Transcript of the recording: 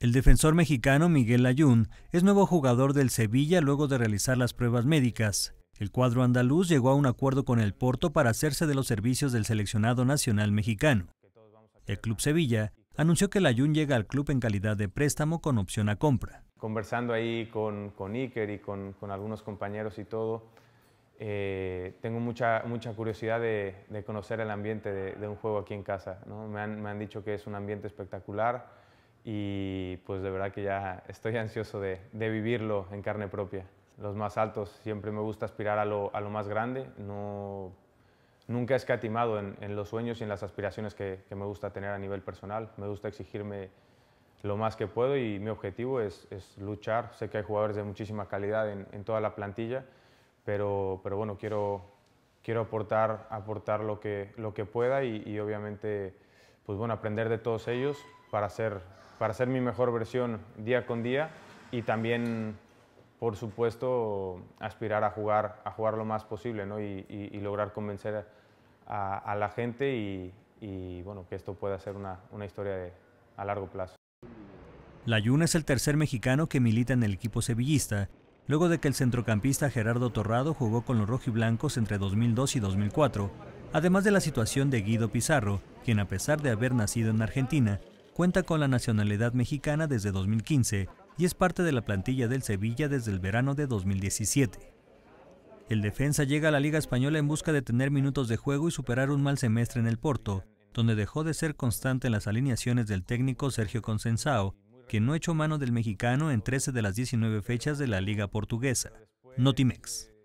El defensor mexicano Miguel Ayun es nuevo jugador del Sevilla luego de realizar las pruebas médicas. El cuadro andaluz llegó a un acuerdo con el Porto para hacerse de los servicios del seleccionado nacional mexicano. El Club Sevilla anunció que Ayun llega al club en calidad de préstamo con opción a compra. Conversando ahí con, con Iker y con, algunos compañeros y todo, eh, tengo mucha, mucha curiosidad de, conocer el ambiente de, un juego aquí en casa. Me, han, me han dicho que es un ambiente espectacular, y pues de verdad que ya estoy ansioso de, vivirlo en carne propia. Los más altos, siempre me gusta aspirar a lo, más grande, no, nunca he escatimado en, los sueños y en las aspiraciones que, me gusta tener a nivel personal, me gusta exigirme lo más que puedo y mi objetivo es, luchar, sé que hay jugadores de muchísima calidad en, toda la plantilla, pero, pero bueno, quiero, quiero aportar, aportar lo, que, lo que pueda y, obviamente pues bueno, aprender de todos ellos para ser para ser mi mejor versión día con día y también, por supuesto, aspirar a jugar, a jugar lo más posible y, lograr convencer a, la gente y, bueno, que esto pueda ser una, historia a largo plazo. La Yuna es el tercer mexicano que milita en el equipo sevillista, luego de que el centrocampista Gerardo Torrado jugó con los rojiblancos entre 2002 y 2004, además de la situación de Guido Pizarro, quien a pesar de haber nacido en Argentina, cuenta con la nacionalidad mexicana desde 2015 y es parte de la plantilla del Sevilla desde el verano de 2017. El defensa llega a la Liga Española en busca de tener minutos de juego y superar un mal semestre en el Porto, donde dejó de ser constante en las alineaciones del técnico Sergio Consensao, que no echó mano del mexicano en 13 de las 19 fechas de la Liga Portuguesa. Notimex.